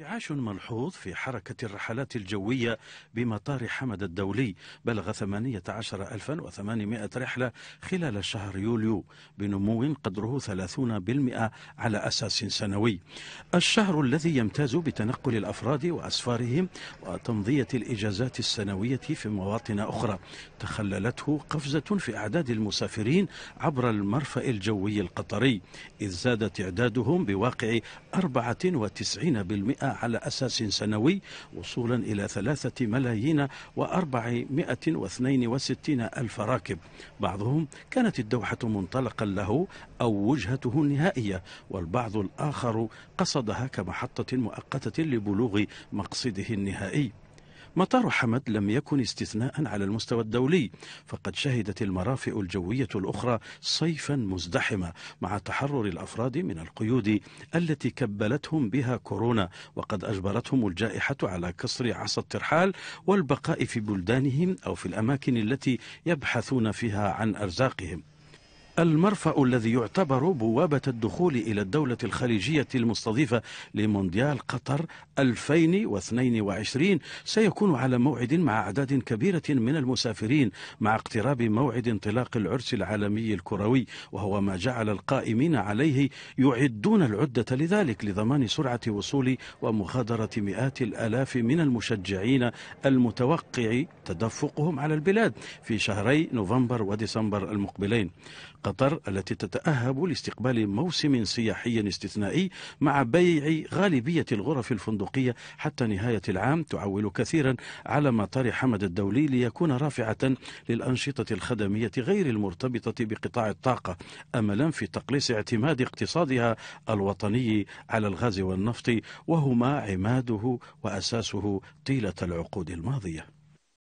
ارتعاش ملحوظ في حركة الرحلات الجوية بمطار حمد الدولي بلغ 18800 رحلة خلال شهر يوليو بنمو قدره 30% على أساس سنوي الشهر الذي يمتاز بتنقل الأفراد وأسفارهم وتمضية الإجازات السنوية في مواطن أخرى تخللته قفزة في أعداد المسافرين عبر المرفأ الجوي القطري إذ زاد تعدادهم بواقع 94% على أساس سنوي وصولا إلى ثلاثة ملايين وأربعمائة واثنين وستين ألف راكب بعضهم كانت الدوحة منطلقا له أو وجهته النهائية والبعض الآخر قصدها كمحطة مؤقتة لبلوغ مقصده النهائي مطار حمد لم يكن استثناء على المستوى الدولي فقد شهدت المرافئ الجوية الأخرى صيفا مزدحما مع تحرر الأفراد من القيود التي كبلتهم بها كورونا وقد أجبرتهم الجائحة على كسر عصا الترحال والبقاء في بلدانهم أو في الأماكن التي يبحثون فيها عن أرزاقهم المرفأ الذي يعتبر بوابة الدخول إلى الدولة الخليجية المستضيفة لمونديال قطر 2022 سيكون على موعد مع أعداد كبيرة من المسافرين مع اقتراب موعد انطلاق العرس العالمي الكروي وهو ما جعل القائمين عليه يعدون العدة لذلك لضمان سرعة وصول ومغادرة مئات الآلاف من المشجعين المتوقع تدفقهم على البلاد في شهري نوفمبر وديسمبر المقبلين قطر التي تتأهب لاستقبال موسم سياحي استثنائي مع بيع غالبية الغرف الفندقية حتى نهاية العام تعول كثيرا على مطار حمد الدولي ليكون رافعة للأنشطة الخدمية غير المرتبطة بقطاع الطاقة أملا في تقليص اعتماد اقتصادها الوطني على الغاز والنفط وهما عماده وأساسه طيلة العقود الماضية